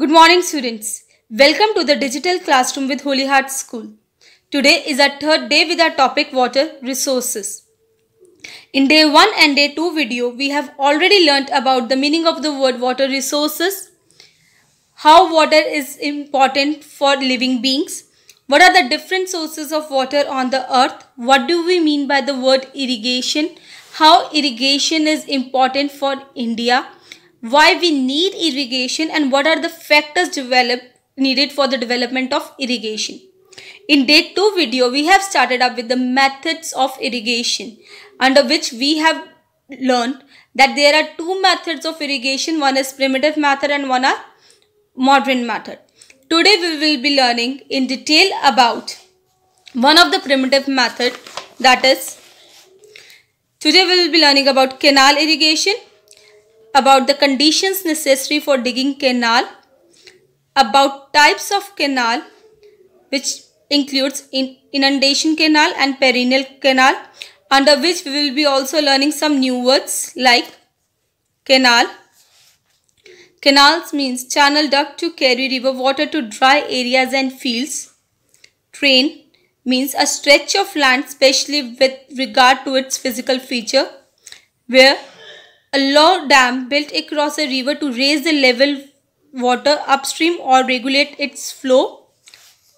Good morning students. Welcome to the digital classroom with Holy Heart School. Today is our third day with our topic water resources. In day 1 and day 2 video, we have already learnt about the meaning of the word water resources, how water is important for living beings, what are the different sources of water on the earth, what do we mean by the word irrigation, how irrigation is important for India, why we need irrigation and what are the factors develop, needed for the development of irrigation. In day 2 video, we have started up with the methods of irrigation under which we have learned that there are two methods of irrigation. One is primitive method and one are modern method. Today we will be learning in detail about one of the primitive method that is today we will be learning about canal irrigation about the conditions necessary for digging canal, about types of canal which includes inundation canal and perennial canal under which we will be also learning some new words like canal. Canals means channel duct to carry river water to dry areas and fields. Train means a stretch of land specially with regard to its physical feature where a low dam built across a river to raise the level water upstream or regulate its flow.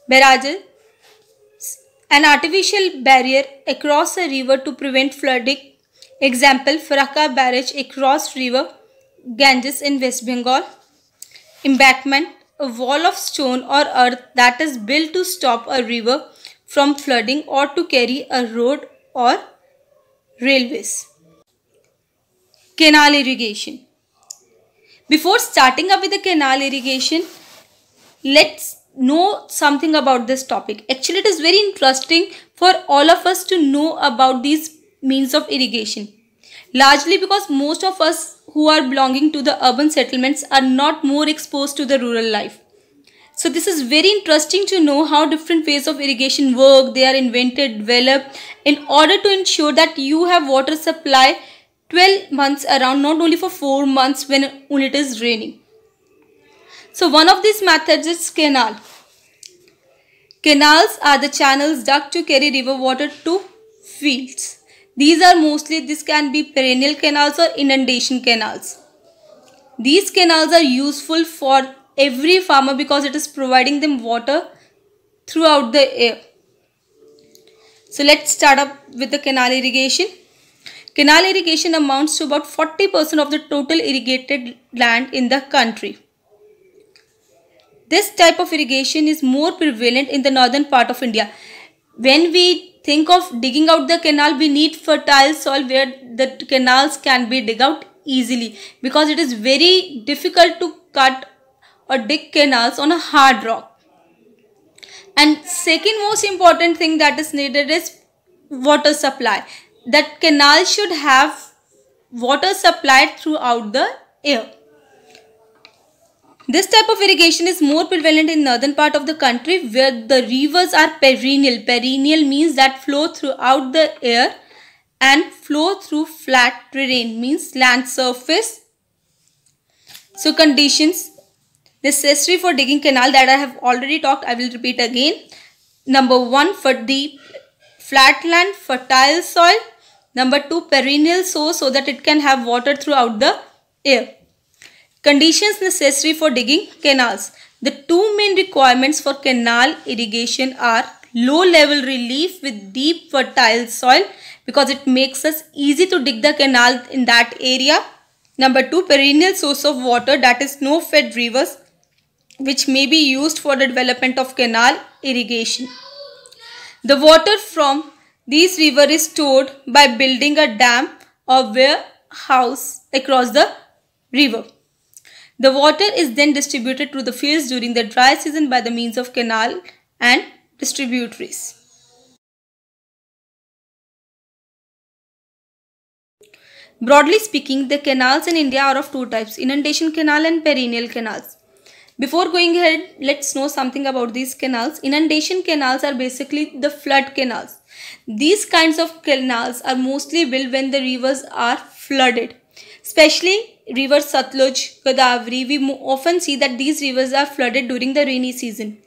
Barrages. An artificial barrier across a river to prevent flooding. Example, Faraka barrage across river Ganges in West Bengal. Embankment, a wall of stone or earth that is built to stop a river from flooding or to carry a road or railways. Canal irrigation. Before starting up with the canal irrigation, let's know something about this topic. Actually, it is very interesting for all of us to know about these means of irrigation. Largely because most of us who are belonging to the urban settlements are not more exposed to the rural life. So this is very interesting to know how different ways of irrigation work, they are invented, developed in order to ensure that you have water supply 12 months around not only for 4 months when, when it is raining. So one of these methods is canal. Canals are the channels dug to carry river water to fields. These are mostly, this can be perennial canals or inundation canals. These canals are useful for every farmer because it is providing them water throughout the year. So let's start up with the canal irrigation. Canal irrigation amounts to about 40% of the total irrigated land in the country. This type of irrigation is more prevalent in the northern part of India. When we think of digging out the canal, we need fertile soil where the canals can be dug out easily because it is very difficult to cut or dig canals on a hard rock. And second most important thing that is needed is water supply that canal should have water supplied throughout the year. This type of irrigation is more prevalent in northern part of the country where the rivers are perennial. Perennial means that flow throughout the year and flow through flat terrain means land surface. So conditions necessary for digging canal that I have already talked I will repeat again. Number one for deep flat land, fertile soil, Number 2 perennial source so that it can have water throughout the year. Conditions necessary for digging canals. The two main requirements for canal irrigation are low level relief with deep fertile soil because it makes us easy to dig the canal in that area. Number 2 perennial source of water that is snow fed rivers which may be used for the development of canal irrigation. The water from this river is stored by building a dam or warehouse across the river. The water is then distributed to the fields during the dry season by the means of canal and distributaries. Broadly speaking, the canals in India are of two types, inundation canal and perennial canals. Before going ahead, let's know something about these canals. Inundation canals are basically the flood canals. These kinds of canals are mostly built when the rivers are flooded. Especially river Satluj, Godavari, we often see that these rivers are flooded during the rainy season.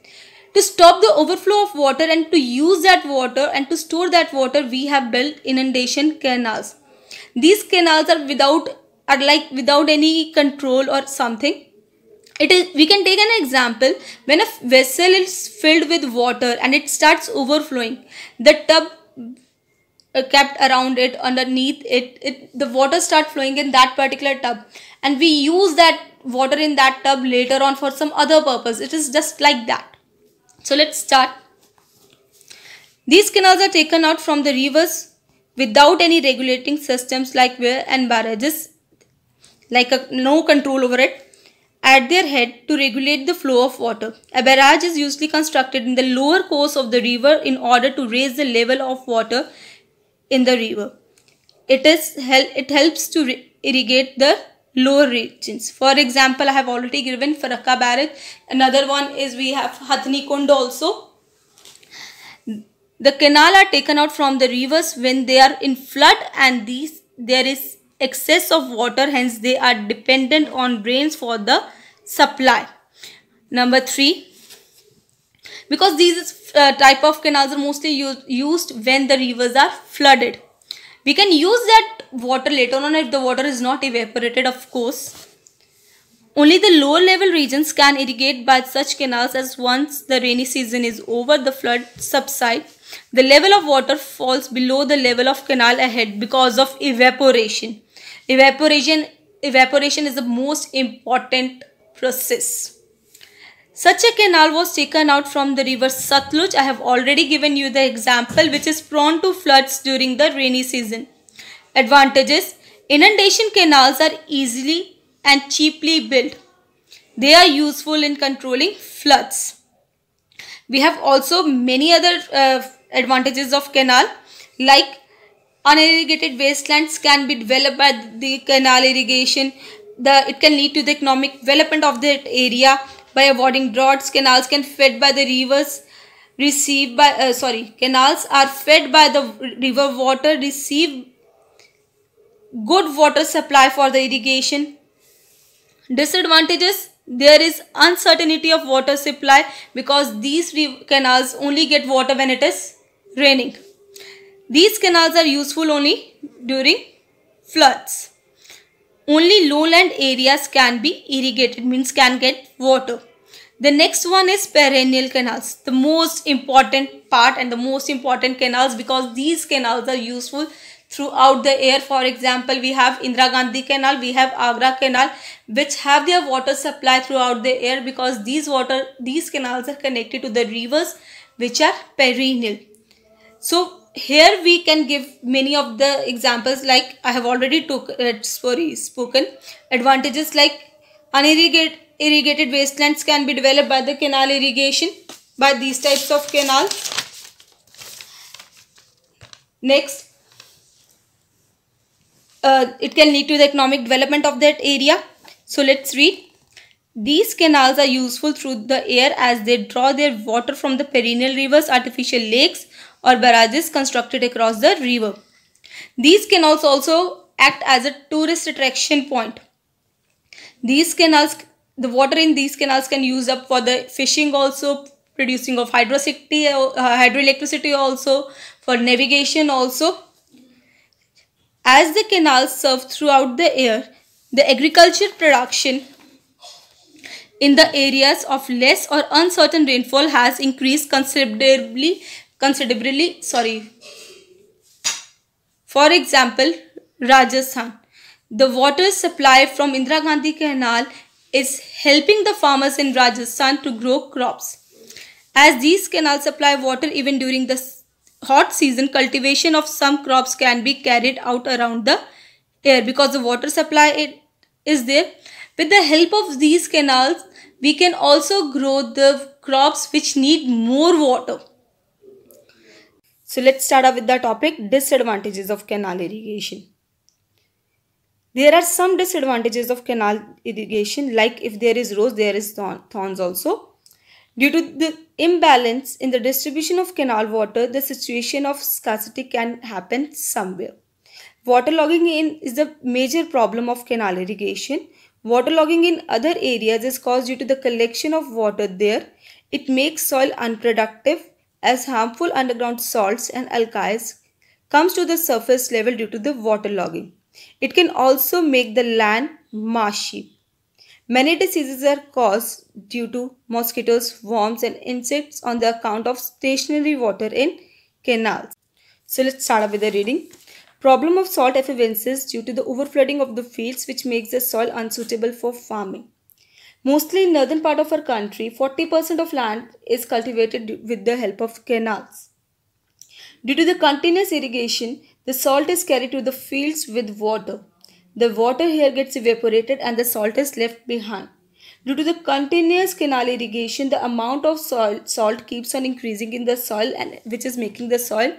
To stop the overflow of water and to use that water and to store that water, we have built inundation canals. These canals are without are like without any control or something. It is we can take an example when a vessel is filled with water and it starts overflowing. The tub uh, kept around it underneath it it the water start flowing in that particular tub and we use that water in that tub later on for some other purpose it is just like that so let's start these canals are taken out from the rivers without any regulating systems like weir and barrages like a, no control over it at their head to regulate the flow of water. A barrage is usually constructed in the lower course of the river in order to raise the level of water in the river. It, is, it helps to irrigate the lower regions. For example, I have already given Farakka Barrage. Another one is we have Hathni Kund also. The canal are taken out from the rivers when they are in flood and these there is excess of water hence they are dependent on rains for the supply. Number 3 because these uh, type of canals are mostly used, used when the rivers are flooded. We can use that water later on if the water is not evaporated of course. Only the lower level regions can irrigate by such canals as once the rainy season is over the flood subside. The level of water falls below the level of canal ahead because of evaporation. Evaporation, evaporation is the most important process. Such a canal was taken out from the river Satluj. I have already given you the example which is prone to floods during the rainy season. Advantages Inundation canals are easily and cheaply built. They are useful in controlling floods. We have also many other uh, advantages of canal like Unirrigated wastelands can be developed by the canal irrigation. The, it can lead to the economic development of that area by avoiding droughts. Canals can fed by the rivers received by uh, sorry canals are fed by the river water receive good water supply for the irrigation disadvantages there is uncertainty of water supply because these canals only get water when it is raining these canals are useful only during floods. Only lowland areas can be irrigated, means can get water. The next one is perennial canals, the most important part and the most important canals because these canals are useful throughout the year. For example, we have Indira Gandhi Canal, we have Agra Canal, which have their water supply throughout the year because these water, these canals are connected to the rivers which are perennial. So here we can give many of the examples like I have already took, uh, sorry, spoken. Advantages like unirrigated irrigated wastelands can be developed by the canal irrigation, by these types of canals. Next, uh, it can lead to the economic development of that area. So let's read. These canals are useful through the air as they draw their water from the perennial rivers, artificial lakes, or barrages constructed across the river. These canals also act as a tourist attraction point. These canals, the water in these canals can use up for the fishing also, producing of hydrosity, uh, hydroelectricity also, for navigation also. As the canals serve throughout the year, the agriculture production in the areas of less or uncertain rainfall has increased considerably considerably, sorry. For example, Rajasthan. The water supply from Indira Gandhi Canal is helping the farmers in Rajasthan to grow crops. As these canals supply water even during the hot season, cultivation of some crops can be carried out around the air because the water supply it is there. With the help of these canals, we can also grow the crops which need more water. So let's start off with the topic disadvantages of canal irrigation. There are some disadvantages of canal irrigation like if there is rose there is thorns also. Due to the imbalance in the distribution of canal water the situation of scarcity can happen somewhere. Waterlogging in is the major problem of canal irrigation. Waterlogging in other areas is caused due to the collection of water there. It makes soil unproductive as harmful underground salts and alkalis comes to the surface level due to the waterlogging. It can also make the land marshy. Many diseases are caused due to mosquitoes, worms and insects on the account of stationary water in canals. So let's start up with the reading. Problem of salt effervescence due to the overflooding of the fields which makes the soil unsuitable for farming. Mostly in northern part of our country, 40% of land is cultivated with the help of canals. Due to the continuous irrigation, the salt is carried to the fields with water. The water here gets evaporated and the salt is left behind. Due to the continuous canal irrigation, the amount of soil, salt keeps on increasing in the soil and which is making the soil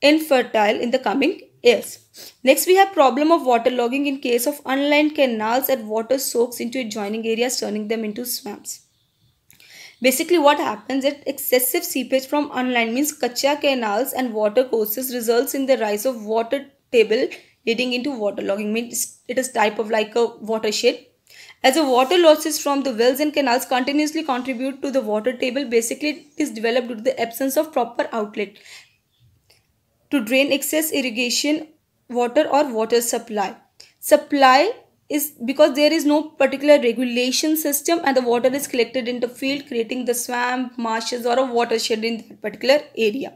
infertile in the coming years. Next, we have problem of waterlogging in case of unlined canals and water soaks into adjoining areas turning them into swamps. Basically, what happens is excessive seepage from unlined means kacha canals and water courses results in the rise of water table leading into waterlogging means it is type of like a watershed. As the water losses from the wells and canals continuously contribute to the water table, basically it is developed due to the absence of proper outlet to drain excess irrigation water or water supply. Supply is because there is no particular regulation system and the water is collected in the field creating the swamp, marshes or a watershed in that particular area.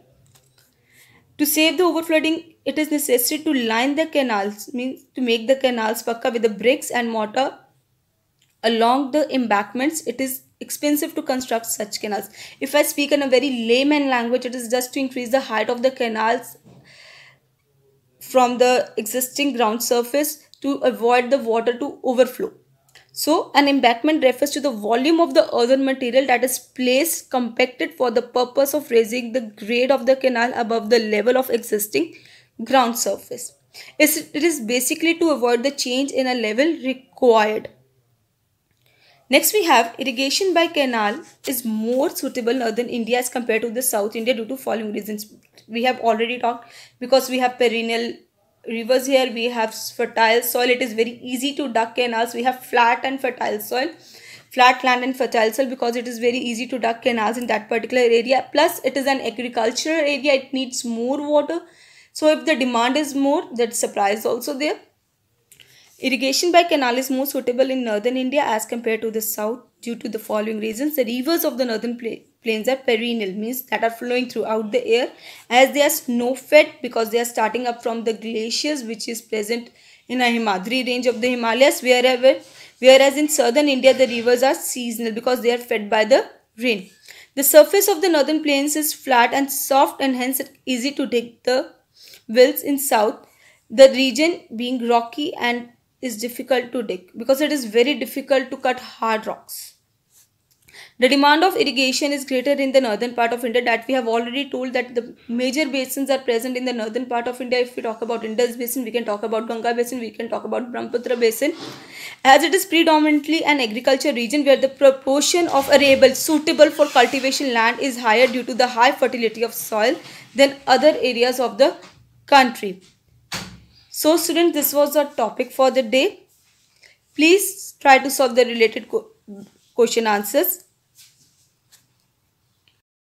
To save the overflooding, it is necessary to line the canals, means to make the canals pakka with the bricks and mortar along the embankments. It is expensive to construct such canals. If I speak in a very layman language, it is just to increase the height of the canals from the existing ground surface to avoid the water to overflow. So an embankment refers to the volume of the earthen material that is placed compacted for the purpose of raising the grade of the canal above the level of existing ground surface. It is basically to avoid the change in a level required. Next we have irrigation by canal is more suitable northern India as compared to the south India due to following reasons. We have already talked because we have perennial rivers here, we have fertile soil, it is very easy to dug canals, we have flat and fertile soil flat land and fertile soil because it is very easy to dug canals in that particular area plus it is an agricultural area it needs more water so if the demand is more that supply is also there Irrigation by canal is more suitable in northern India as compared to the south due to the following reasons. The rivers of the northern plains are perennial, means that are flowing throughout the year as they are snow-fed because they are starting up from the glaciers which is present in the Himadri range of the Himalayas wherever whereas in southern India the rivers are seasonal because they are fed by the rain. The surface of the northern plains is flat and soft and hence easy to dig the wells in south. The region being rocky and is difficult to dig because it is very difficult to cut hard rocks. The demand of irrigation is greater in the northern part of India that we have already told that the major basins are present in the northern part of India. If we talk about Indus basin, we can talk about Ganga basin, we can talk about Brahmaputra basin. As it is predominantly an agriculture region where the proportion of arable suitable for cultivation land is higher due to the high fertility of soil than other areas of the country. So student, this was our topic for the day. Please try to solve the related question answers.